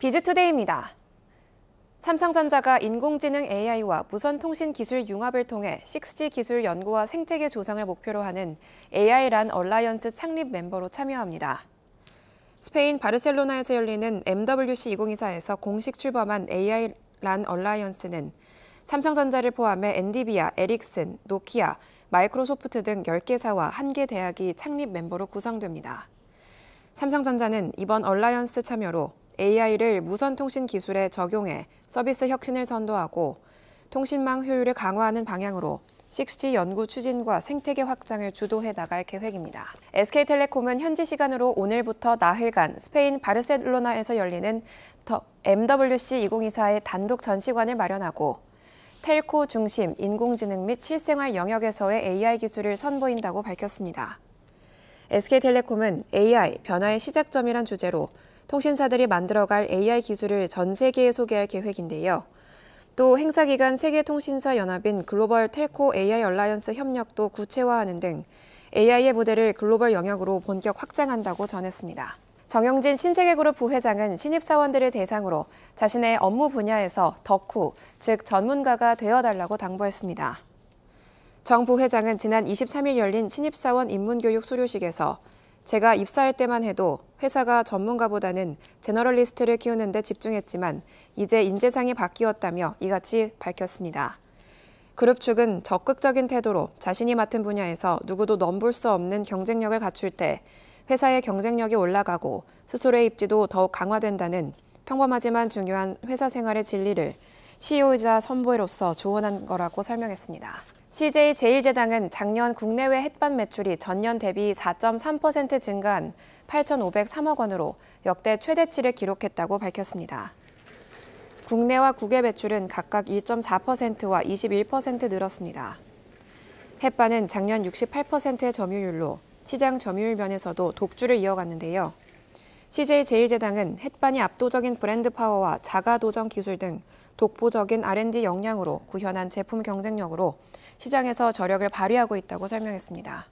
비즈투데이입니다. 삼성전자가 인공지능 AI와 무선통신 기술 융합을 통해 6G 기술 연구와 생태계 조성을 목표로 하는 AI란 얼라이언스 창립 멤버로 참여합니다. 스페인 바르셀로나에서 열리는 MWC 2024에서 공식 출범한 AI란 얼라이언스는 삼성전자를 포함해 엔디비아, 에릭슨, 노키아, 마이크로소프트 등 10개 사와 1개 대학이 창립 멤버로 구성됩니다. 삼성전자는 이번 얼라이언스 참여로 AI를 무선통신 기술에 적용해 서비스 혁신을 선도하고 통신망 효율을 강화하는 방향으로 6G 연구 추진과 생태계 확장을 주도해 나갈 계획입니다. SK텔레콤은 현지 시간으로 오늘부터 나흘간 스페인 바르셀로나에서 열리는 MWC 2024의 단독 전시관을 마련하고 텔코 중심 인공지능 및 실생활 영역에서의 AI 기술을 선보인다고 밝혔습니다. SK텔레콤은 AI 변화의 시작점이란 주제로 통신사들이 만들어갈 AI 기술을 전 세계에 소개할 계획인데요. 또 행사 기간 세계통신사 연합인 글로벌 텔코 AI 얼라이언스 협력도 구체화하는 등 AI의 무대를 글로벌 영역으로 본격 확장한다고 전했습니다. 정영진 신세계그룹 부회장은 신입사원들을 대상으로 자신의 업무 분야에서 덕후, 즉 전문가가 되어달라고 당부했습니다. 정 부회장은 지난 23일 열린 신입사원 입문교육 수료식에서 제가 입사할 때만 해도 회사가 전문가보다는 제너럴리스트를 키우는 데 집중했지만 이제 인재상이 바뀌었다며 이같이 밝혔습니다. 그룹 측은 적극적인 태도로 자신이 맡은 분야에서 누구도 넘볼 수 없는 경쟁력을 갖출 때 회사의 경쟁력이 올라가고 스스로의 입지도 더욱 강화된다는 평범하지만 중요한 회사 생활의 진리를 CEO이자 선보이로서 조언한 거라고 설명했습니다. CJ 제일제당은 작년 국내외 햇반 매출이 전년 대비 4.3% 증가한 8,503억 원으로 역대 최대치를 기록했다고 밝혔습니다. 국내와 국외 매출은 각각 1.4%와 21% 늘었습니다. 햇반은 작년 68%의 점유율로 시장 점유율 면에서도 독주를 이어갔는데요. CJ 제1제당은 햇반이 압도적인 브랜드 파워와 자가 도정 기술 등 독보적인 R&D 역량으로 구현한 제품 경쟁력으로 시장에서 저력을 발휘하고 있다고 설명했습니다.